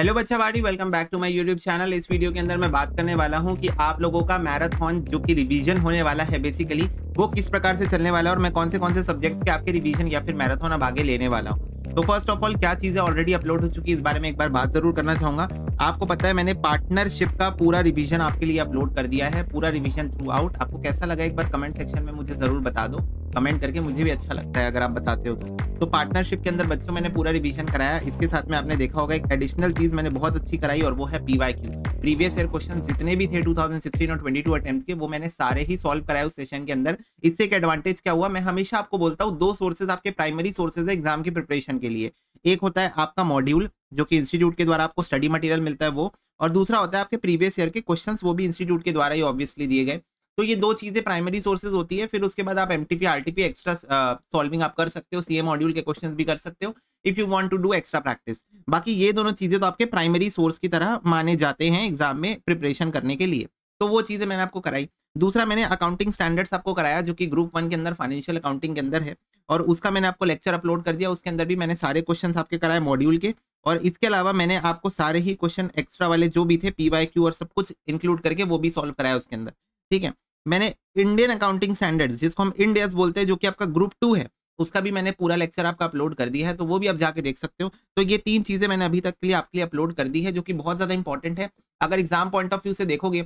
hello बच्चा बाड़ी welcome back to my YouTube channel इस वीडियो के अंदर मैं बात करने वाला हूं कि आप लोगों का मैराथन जो कि रिवीजन होने वाला है बेसिकली वो किस प्रकार से चलने वाला है और मैं कौन से कौन से सब्जेक्ट्स के आपके रिवीजन या फिर मैराथन अब आगे लेने वाला हूं तो फर्स्ट ऑफ ऑल क्या चीज़ें ऑलरेडी अपलोड हो चुकी है इस बारे में एक बार बात जरूर करना चाहूंगा आपको पता है मैंने पार्टनरशिप का पूरा रिविजन आपके लिए अपलोड कर दिया है पूरा रिविजन थ्रू आउट आपको कैसा लगा एक बार कमेंट सेक्शन में मुझे जरूर बता दो कमेंट करके मुझे भी अच्छा लगता है अगर आप बताते हो तो तो पार्टनरशिप के अंदर बच्चों मैंने पूरा रिविजन कराया इसके साथ में आपने देखा होगा एक एडिशनल चीज मैंने बहुत अच्छी कराई और वो है P Y Q previous year question जितने भी थे 2016 और 22 अटेम्प्ट के वो मैंने सारे ही सॉल्व कराए उस सेशन के अंदर इससे एक एडवांटेज क्या हुआ मैं हमेशा आपको बोलता हूँ दो सोर्सेज आपके प्राइमरी सोर्सेज है एग्जाम की प्रिपरेशन के लिए एक होता है आपका मॉड्यूल जो कि इंस्टीट्यूट के द्वारा आपको स्टडी मटेरियल मिलता है वो और दूसरा होता है आपके प्रीवियस ईयर के क्वेश्चंस वो भी इंस्टीट्यूट के द्वारा ही ऑब्वियसली दिए गए तो ये दो चीज़ें प्राइमरी सोर्सेज होती है फिर उसके बाद आप M T P R T P extra solving आप कर सकते हो सी ए मॉड्यूल के क्वेश्चन भी कर सकते हो if you want to do extra practice बाकी ये दोनों चीज़ें तो आपके प्राइमरी सोर्स की तरह माने जाते हैं एग्जाम में प्रिपरेशन करने के लिए तो वो चीज़ें मैंने आपको कराई दूसरा मैंने अकाउंटिंग स्टैंडर्ड्स आपको कराया जो कि ग्रुप वन के अंदर फाइनेंशियल अकाउंटिंग के अंदर है और उसका मैंने आपको लेक्चर अपलोड कर दिया उसके अंदर भी मैंने सारे क्वेश्चन आपके कराए मॉड्यूल के और इसके अलावा मैंने आपको सारे ही क्वेश्चन एक्स्ट्रा वाले जो भी थे पी वाई क्यू और सब कुछ इंक्लूड करके वो भी सॉल्व कराया उसके अंदर ठीक है मैंने इंडियन अकाउंटिंग स्टैंडर्ड्स जिसको हम इंडियस बोलते हैं जो कि आपका ग्रुप टू है उसका भी मैंने पूरा लेक्चर आपका अपलोड कर दिया है तो वो भी आप जाके देख सकते हो तो ये तीन चीज़ें मैंने अभी तक के लिए आपके लिए अपलोड कर दी है जो कि बहुत ज़्यादा इंपॉर्टेंट है अगर एग्जाम पॉइंट ऑफ व्यू से देखोगे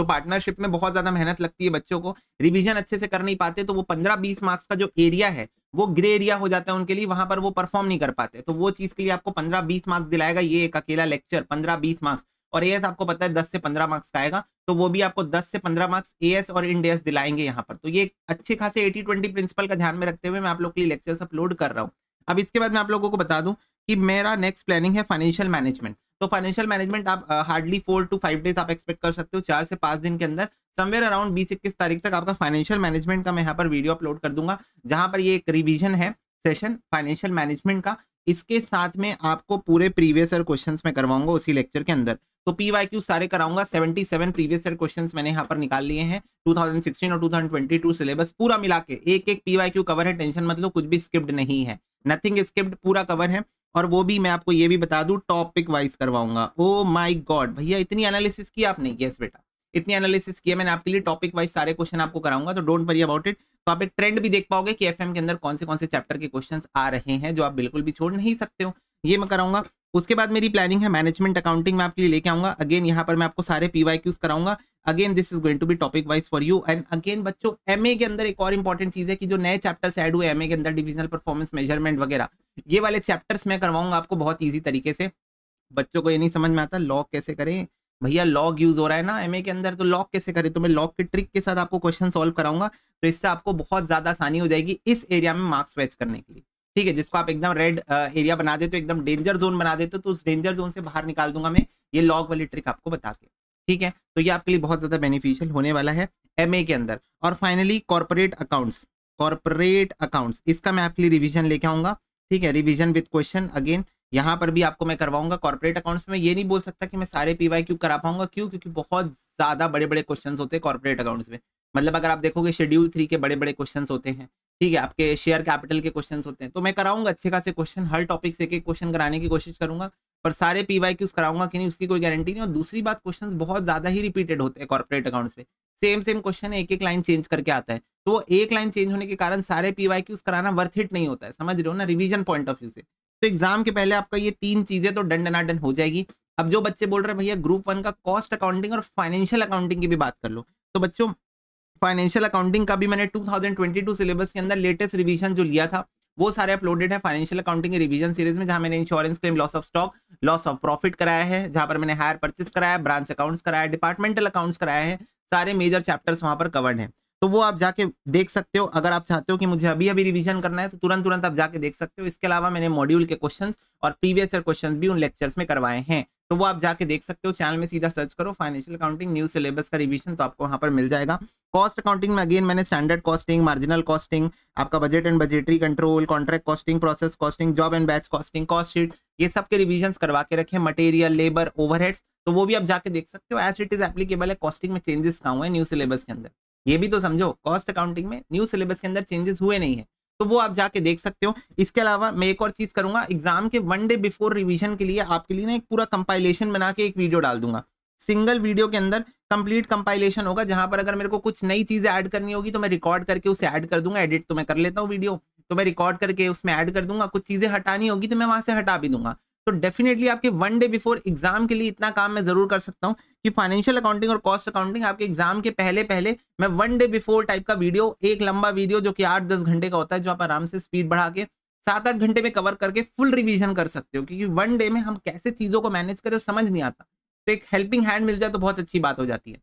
तो पार्टनरशिप में बहुत ज़्यादा मेहनत लगती है बच्चों को रिविजन अच्छे से कर नहीं पाते तो वो पंद्रह बीस मार्क्स का जो एरिया है वो ग्रे एरिया हो जाता है उनके लिए वहां पर वो परफॉर्म नहीं कर पाते तो वो चीज़ के लिए आपको पंद्रह बीस मार्क्स दिलाएगा ये एक अकेला लेक्चर पंद्रह बीस मार्क्स और एएस आपको पता है 10 से 15 मार्क्स का आएगा तो वो भी आपको 10 से 15 मार्क्स एएस और इंडियस दिलाएंगे यहाँ पर तो ये अच्छे खासे एटी ट्वेंटी प्रिंसिपल का ध्यान में रखते हुए मैं आप लोग के लिए लेक्चर्स अपलोड कर रहा हूँ अब इसके बाद मैं आप लोगों को बता दूँ कि मेरा नेक्स्ट प्लानिंग है फाइनेंशियल मैनेजमेंट तो फाइनेंशियल मैनेजमेंट आप hardly four to five days आप एक्सपेक्ट कर सकते हो चार से पाँच दिन के अंदर समवेयर अराउंड बीस इक्कीस तारीख तक आपका फाइनेंशियल मैनेजमेंट का मैं यहाँ पर वीडियो अपलोड कर दूंगा जहाँ पर ये एक रिविजन है सेशन फाइनेंशियल मैनेजमेंट का इसके साथ में आपको पूरे प्रीवियस ईयर क्वेश्चन में करवाऊंगा उसी लेक्चर के अंदर तो पी वाई क्यू सारे कराऊंगा 77 प्रीवियस ईयर क्वेश्चंस मैंने यहाँ पर निकाल लिए हैं 2016 और 2022 सिलेबस पूरा मिला के एक एक पी वाई क्यू कवर है टेंशन मतलब कुछ भी स्किप्ड नहीं है नथिंग स्किप्ड पूरा कवर है और वो भी मैं आपको ये भी बता दूं टॉपिक वाइज करवाऊंगा ओ माई गॉड भैया इतनी एनालिसिस की आपने यस बेटा इतनी एनालिसिस किया मैंने आपके लिए टॉपिक वाइज सारे क्वेश्चन आपको कराऊंगा तो डोंट वरी अबाउट इट तो आप एक ट्रेंड भी देख पाओगे कि एफएम के अंदर कौन से कौन से चैप्टर के क्वेश्चंस आ रहे हैं जो आप बिल्कुल भी छोड़ नहीं सकते हो ये मैं कराऊंगा उसके बाद मेरी प्लानिंग है मैनेजमेंट अकाउंटिंग में आपके लिए लेके आऊंगा अगेन यहाँ पर मैं आपको सारे पी वाई क्यूज कराऊंगा again this is going to be topic wise for you and again बच्चों एम के अंदर एक और इंपॉर्टेंट चीज है कि जो नए चैप्टर्स एड हुए एम के अंदर डिविजनल परफॉर्मेंस मेजरमेंट वगैरह ये वाले चैप्टर्स मैं करवाऊंगा आपको बहुत ईजी तरीके से बच्चों को ये नहीं समझ में आता लॉग कैसे करें भैया लॉग यूज हो रहा है ना एम के अंदर तो लॉग कैसे करें तो मैं लॉग के ट्रिक के साथ आपको क्वेश्चन सॉल्व कराऊंगा तो इससे आपको बहुत ज्यादा आसानी हो जाएगी इस एरिया में मार्क्स वैच करने के लिए ठीक है जिसको आप एकदम रेड एरिया बना देते हो एकदम डेंजर जोन बना देते हो तो उस डेंजर जोन से बाहर निकाल दूंगा मैं ये लॉग वाली ट्रिक आपको बता के ठीक है तो ये आपके लिए बहुत ज़्यादा बेनिफिशियल होने वाला है एम के अंदर और finally corporate accounts corporate accounts इसका मैं आपके लिए रिविजन लेके आऊंगा ठीक है रिविजन विद क्वेश्चन अगेन यहाँ पर भी आपको मैं करवाऊंगा कॉर्पोरेट अकाउंट्स में ये नहीं बोल सकता कि मैं सारे पी वाई क्यू करा पाऊंगा क्यों क्योंकि बहुत ज़्यादा बड़े बड़े क्वेश्चंस होते हैं कॉर्पोरेट अकाउंट्स में मतलब अगर आप देखोगे शेड्यूल थ्री के बड़े बड़े क्वेश्चंस होते हैं ठीक है आपके शेयर कैपिटल के क्वेश्चंस होते हैं तो मैं कराऊंगा अच्छे खासे क्वेश्चन हर टॉपिक से एक एक क्वेश्चन कराने की कोशिश करूंगा पर सारे पी वाई क्यूज कराऊंगा कि नहीं उसकी कोई गारंटी नहीं और दूसरी बात क्वेश्चंस बहुत ज्यादा ही रिपीटेड होते हैं कॉर्पोरेट अकाउंट्स पे सेम सेम क्वेश्चन एक एक लाइन चेंज करके आता है तो वो एक लाइन चेंज होने के कारण सारे पी वाई क्यूज कराना वर्थ हिट नहीं होता है समझ रहे हो ना रिविजन पॉइंट ऑफ व्यू से तो एग्जाम के पहले आपका ये तीन चीजें तो डन डन हो जाएगी अब जो बच्चे बोल रहे हैं भैया ग्रुप वन का कॉस्ट अकाउंटिंग और फाइनेंशियल अकाउंटिंग की भी बात कर लो तो बच्चों फाइनेंशियल अकाउंटिंग का भी मैंने 2022 सिलेबस के अंदर लेटेस्ट रिवीजन जो लिया था वो सारे अपलोडेड है फाइनेंशियल अकाउंटिंग रिवीजन सीरीज में जहां मैंने insurance claim loss of stock loss of profit कराया है जहां पर मैंने हायर परचेस कराया ब्रांच अकाउंट्स कराया डिपार्टमेंटल अकाउंट्स कराया है सारे मेजर चैप्टर्स वहां पर कवर्ड है तो वो आप जाके देख सकते हो अगर आप चाहते हो कि मुझे अभी अभी रिविजन करना है तो तुरंत तुरंत आप जाके देख सकते हो इसके अलावा मैंने मॉड्यूल के क्वेश्चन और प्रीवियस ईयर भी उन लेक्चर्स में करवाए हैं तो वो आप जाके देख सकते हो चैनल में सीधा सर्च करो फाइनेंशियल अकाउंटिंग न्यू सिलेबस का रिवीजन तो आपको वहाँ पर मिल जाएगा कॉस्ट अकाउंटिंग में अगेन मैंने स्टैंडर्ड कॉस्टिंग मार्जिनल कॉस्टिंग आपका budget and budgetary control contract costing process costing job and batch costing cost sheet ये सब के रिविजन करवा के रखे मटेरियल लेबर ओवरहेड्स तो वो भी आप जाके देख सकते हो एज इट इज एप्लीकेबल है कॉस्टिंग में चेंजेस कहाँ हुए न्यू सिलेबस के अंदर ये भी तो समझो कॉस्ट अकाउंटिंग में न्यू सिलेबस के अंदर चेंजेस हुए नहीं है तो वो आप जाके देख सकते हो इसके अलावा मैं एक और चीज़ करूंगा एग्जाम के वन डे बिफोर रिविजन के लिए आपके लिए ना एक पूरा कंपाइलेशन बना के एक वीडियो डाल दूंगा सिंगल वीडियो के अंदर कंप्लीट कंपाइलेशन होगा जहां पर अगर मेरे को कुछ नई चीज़ें ऐड करनी होगी तो मैं रिकॉर्ड करके उसे ऐड कर दूंगा एडिट तो मैं कर लेता हूँ वीडियो तो मैं रिकॉर्ड करके उसमें ऐड कर दूंगा कुछ चीज़ें हटानी होगी तो मैं वहां से हटा भी दूंगा तो डेफिनेटली आपके वन डे बिफोर एग्जाम के लिए इतना काम मैं जरूर कर सकता हूँ कि फाइनेंशियल अकाउंटिंग और कॉस्ट अकाउंटिंग आपके एग्जाम के पहले पहले मैं वन डे बिफोर टाइप का वीडियो एक लंबा वीडियो जो कि आठ दस घंटे का होता है जो आप आराम से स्पीड बढ़ा के सात आठ घंटे में कवर करके फुल रिविजन कर सकते हो क्योंकि वन डे में हम कैसे चीज़ों को मैनेज करें समझ नहीं आता तो एक हेल्पिंग हैंड मिल जाए तो बहुत अच्छी बात हो जाती है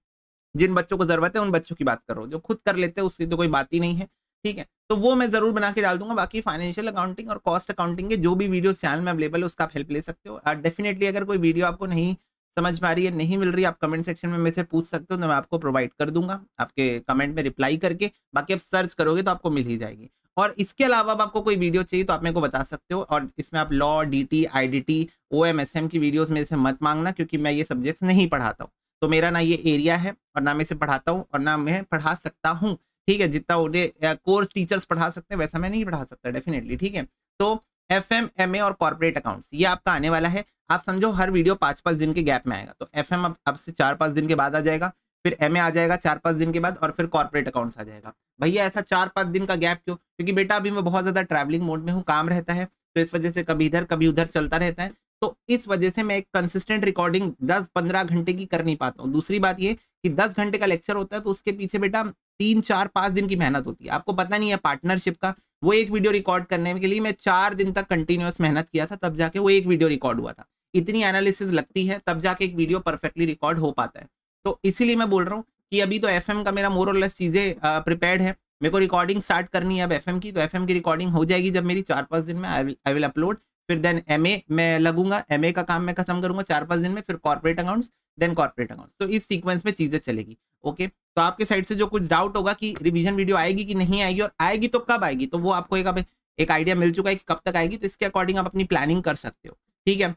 जिन बच्चों को ज़रूरत है उन बच्चों की बात करो जो खुद कर लेते हैं उसकी तो कोई बात ही नहीं है ठीक है तो वो मैं जरूर बना के डाल दूंगा बाकी फाइनेंशियल अकाउंटिंग और कॉस्ट अकाउंटिंग के जो भी वीडियो चैनल में अवेलेबल है उसका आप हेल्प ले सकते हो डेफिनेटली अगर कोई वीडियो आपको नहीं समझ पा रही है नहीं मिल रही आप कमेंट सेक्शन में मेरे से पूछ सकते हो तो मैं आपको प्रोवाइड कर दूंगा आपके कमेंट में रिप्लाई करके बाकी आप सर्च करोगे तो आपको मिल ही जाएगी और इसके अलावा अब आपको कोई वीडियो चाहिए तो आप मेरे को बता सकते हो और इसमें आप लॉ डीटी आईडीटी ओएमएसएम की वीडियोस मेरे से मत मांगना क्योंकि मैं ये सब्जेक्ट्स नहीं पढ़ाता हूँ तो मेरा ना ये एरिया है और ना मैं इसे पढ़ाता हूँ और ना मैं पढ़ा सकता हूँ ठीक है जितना उन्हें कोर्स टीचर्स पढ़ा सकते हैं वैसा मैं नहीं पढ़ा सकता डेफिनेटली ठीक है तो एफ एम एम ए और कॉर्पोरेट अकाउंट्स ये आपका आने वाला है आप समझो हर वीडियो पाँच पाँच दिन के गैप में आएगा तो एफ एम अब आपसे चार पाँच दिन के बाद आ जाएगा फिर एम ए आ जाएगा चार पाँच दिन के बाद और फिर कॉर्पोरेट अकाउंट्स आ जाएगा भैया ऐसा चार पाँच दिन का गैप क्यों क्योंकि बेटा अभी मैं बहुत ज़्यादा ट्रैवलिंग मोड में हूँ काम रहता है तो इस वजह से कभी इधर कभी उधर चलता रहता है तो इस वजह से मैं एक कंसिस्टेंट रिकॉर्डिंग दस पंद्रह घंटे की कर नहीं पाता हूँ दूसरी बात ये कि दस घंटे का लेक्चर होता है तो उसके पीछे बेटा तीन चार पाँच दिन की मेहनत होती है आपको पता नहीं है पार्टनरशिप का वो एक वीडियो रिकॉर्ड करने के लिए मैं चार दिन तक कंटिन्यूस मेहनत किया था तब जाके वो एक वीडियो रिकॉर्ड हुआ था इतनी एनालिसिस लगती है तब जाके एक वीडियो परफेक्टली रिकॉर्ड हो पाता है तो इसीलिए मैं बोल रहा हूँ कि अभी तो एफ का मेरा मोर और लेस चीज़ें प्रिपेयर है मेरे को रिकॉर्डिंग स्टार्ट करनी है अब एफ की तो एफ की रिकॉर्डिंग हो जाएगी जब मेरी चार पाँच दिन में आई विल अपलोड फिर देन एम में लगूंगा एम का काम मैं खत्म करूंगा चार पाँच दिन में फिर corporate accounts then corporate accounts तो इस सीक्वेंस में चीज़ें चलेगी ओके तो आपके साइड से जो कुछ डाउट होगा कि रिविजन वीडियो आएगी कि नहीं आएगी और आएगी तो कब आएगी तो वो आपको एक एक आइडिया मिल चुका है कि कब तक आएगी तो इसके अकॉर्डिंग आप अपनी प्लानिंग कर सकते हो ठीक है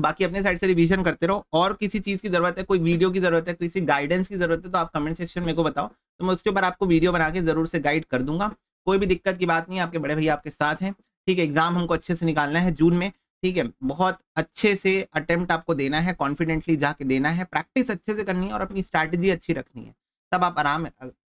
बाकी अपने साइड से रिविजन करते रहो और किसी चीज़ की ज़रूरत है कोई वीडियो की ज़रूरत है किसी गाइडेंस की ज़रूरत है तो आप कमेंट सेक्शन में को बताओ तो मैं उसके ऊपर आपको वीडियो बना के ज़रूर से गाइड कर दूंगा कोई भी दिक्कत की बात नहीं आपके बड़े भैया आपके साथ हैं ठीक है एग्जाम हमको अच्छे से निकालना है जून में ठीक है बहुत अच्छे से अटेम्प्ट आपको देना है कॉन्फिडेंटली जाके देना है प्रैक्टिस अच्छे से करनी है और अपनी स्ट्रैटेजी अच्छी रखनी है तब आप आराम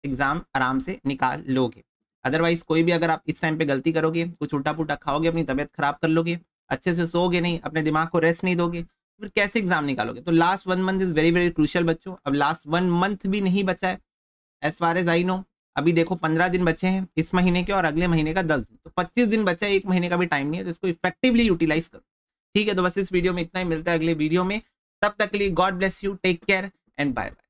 एग्जाम आराम से निकाल लोगे अदरवाइज कोई भी अगर आप इस टाइम पे गलती करोगे कुछ उल्टा पुटा खाओगे अपनी तबियत खराब कर लोगे अच्छे से सोओगे नहीं अपने दिमाग को रेस्ट नहीं दोगे फिर कैसे एग्जाम निकालोगे तो last one month is very very crucial बच्चों अब लास्ट वन मंथ भी नहीं बचा है as far as I know अभी देखो पंद्रह दिन बचे हैं इस महीने के और अगले महीने का दस दिन तो पच्चीस दिन बचा है एक महीने का भी टाइम नहीं है तो इसको इफेक्टिवली यूटिलाइज करो ठीक है तो बस इस वीडियो में इतना ही मिलता है अगले वीडियो में तब तक लिए God bless you take care and bye bye